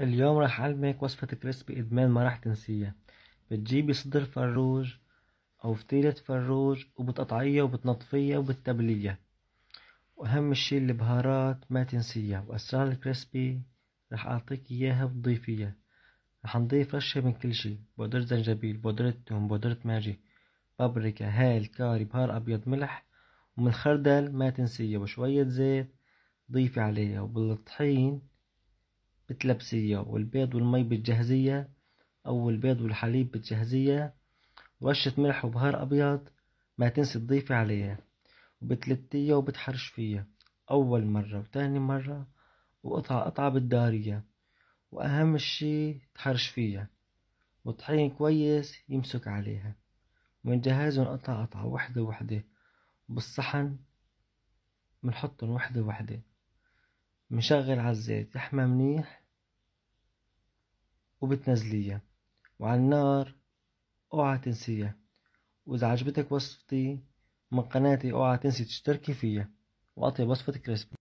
اليوم راح أعلمك وصفة كريسبي إدمان ما راح تنسيها بتجيبي صدر فروج أو فتيلة فروج وبتقطعيها وبتنطفيها وبتتبليها وأهم شي البهارات ما تنسيها وأسرار الكريسبي راح أعطيك إياها وتضيفيها راح نضيف رشة من كل شي بودرة زنجبيل بودرة توم بودرة ماجي بابريكا هيل كاري بهار أبيض ملح ومن الخردل ما تنسيها وشوية زيت ضيفي عليها وبالطحين بتلبسية والبيض والمي بتجهزية أو البيض والحليب بتجهزية ورشة ملح وبهار أبيض ما تنسي تضيفي عليها وبتلتية وبتحرش فيها أول مرة وتاني مرة وقطعة قطعة بالدارية وأهم شي تحرش فيها وطحين كويس يمسك عليها من جهازهم قطعة قطعة وحدة وحدة بالصحن بنحطهم وحدة وحدة مشغل عالزيت لحمة منيح وبتنزليها وعلى النار اوعى تنسيها واذا عجبتك وصفتي من قناتي اوعى تنسي تشتركي فيها واعطي وصفة كريسبي